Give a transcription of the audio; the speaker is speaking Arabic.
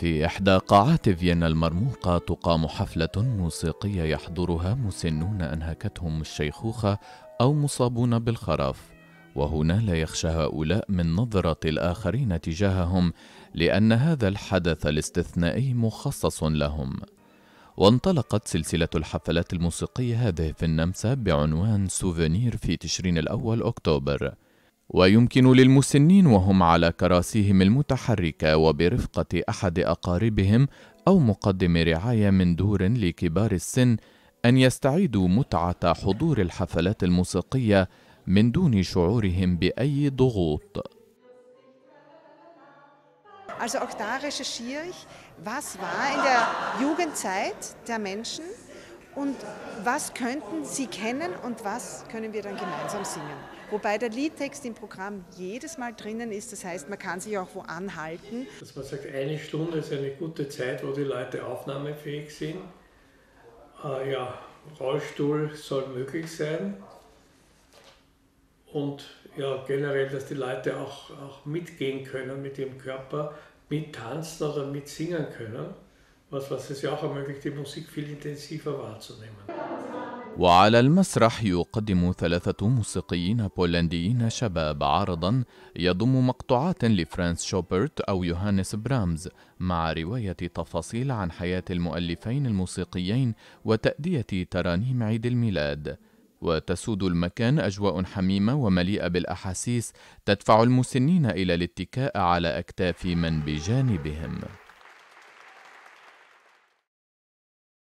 في إحدى قاعات فيينا المرموقة تقام حفلة موسيقية يحضرها مسنون أنهكتهم الشيخوخة أو مصابون بالخرف، وهنا لا يخشى هؤلاء من نظرة الآخرين تجاههم لأن هذا الحدث الاستثنائي مخصص لهم. وانطلقت سلسلة الحفلات الموسيقية هذه في النمسا بعنوان سوفينير في تشرين الأول أكتوبر، ويمكن للمسنين وهم على كراسيهم المتحركه وبرفقه احد اقاربهم او مقدم رعايه من دور لكبار السن ان يستعيدوا متعه حضور الحفلات الموسيقيه من دون شعورهم باي ضغوط Also auch da recherchiere ich, was war in der Jugendzeit der Menschen und was könnten sie kennen und was können wir dann gemeinsam singen. Wobei der Liedtext im Programm jedes Mal drinnen ist, das heißt, man kann sich auch wo anhalten. Dass man sagt, eine Stunde ist eine gute Zeit, wo die Leute aufnahmefähig sind. Äh, ja, Rollstuhl soll möglich sein. Und ja, generell, dass die Leute auch, auch mitgehen können mit ihrem Körper, mittanzen oder mitsingen können. was, was es ja auch ermöglicht, die Musik viel intensiver wahrzunehmen. وعلى المسرح يقدم ثلاثة موسيقيين بولنديين شباب عرضا يضم مقطوعات لفرانس شوبرت أو يوهانس برامز مع رواية تفاصيل عن حياة المؤلفين الموسيقيين وتأدية ترانيم عيد الميلاد وتسود المكان أجواء حميمة ومليئة بالأحاسيس تدفع المسنين إلى الاتكاء على أكتاف من بجانبهم